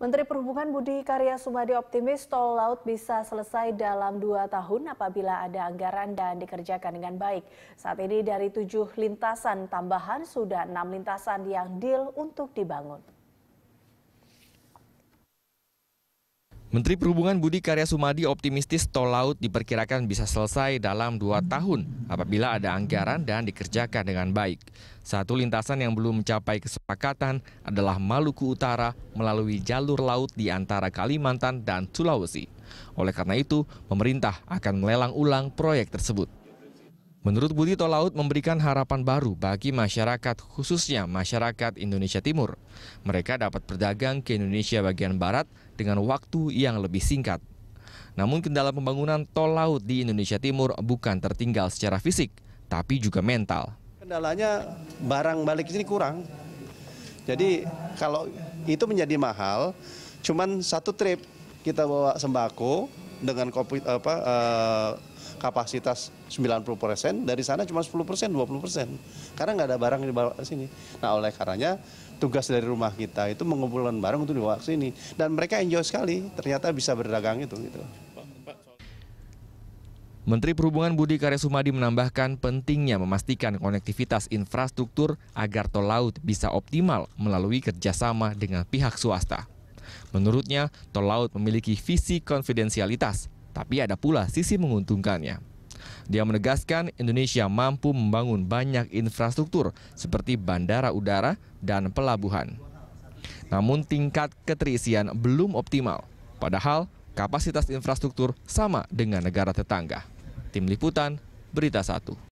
Menteri Perhubungan Budi Karya Sumadi optimis tol laut bisa selesai dalam dua tahun apabila ada anggaran dan dikerjakan dengan baik. Saat ini dari tujuh lintasan tambahan sudah enam lintasan yang deal untuk dibangun. Menteri Perhubungan Budi Karya Sumadi optimistis tol laut diperkirakan bisa selesai dalam dua tahun apabila ada anggaran dan dikerjakan dengan baik. Satu lintasan yang belum mencapai kesepakatan adalah Maluku Utara melalui jalur laut di antara Kalimantan dan Sulawesi. Oleh karena itu, pemerintah akan melelang ulang proyek tersebut. Menurut Budi, tol laut memberikan harapan baru bagi masyarakat, khususnya masyarakat Indonesia Timur. Mereka dapat berdagang ke Indonesia bagian barat dengan waktu yang lebih singkat. Namun kendala pembangunan tol laut di Indonesia Timur bukan tertinggal secara fisik, tapi juga mental. Kendalanya barang balik ini kurang. Jadi kalau itu menjadi mahal, cuman satu trip kita bawa sembako dengan kopi apa uh, kapasitas 90%, dari sana cuma 10%, 20%. Karena nggak ada barang di bawah sini. Nah oleh karenanya tugas dari rumah kita itu mengumpulkan barang untuk dibawa ke sini. Dan mereka enjoy sekali, ternyata bisa berdagang itu. Gitu. Menteri Perhubungan Budi Karya Sumadi menambahkan pentingnya memastikan konektivitas infrastruktur agar tol laut bisa optimal melalui kerjasama dengan pihak swasta. Menurutnya, tol laut memiliki visi konfidensialitas tapi ada pula sisi menguntungkannya. Dia menegaskan Indonesia mampu membangun banyak infrastruktur seperti bandara udara dan pelabuhan. Namun tingkat keterisian belum optimal, padahal kapasitas infrastruktur sama dengan negara tetangga. Tim Liputan, Berita Satu.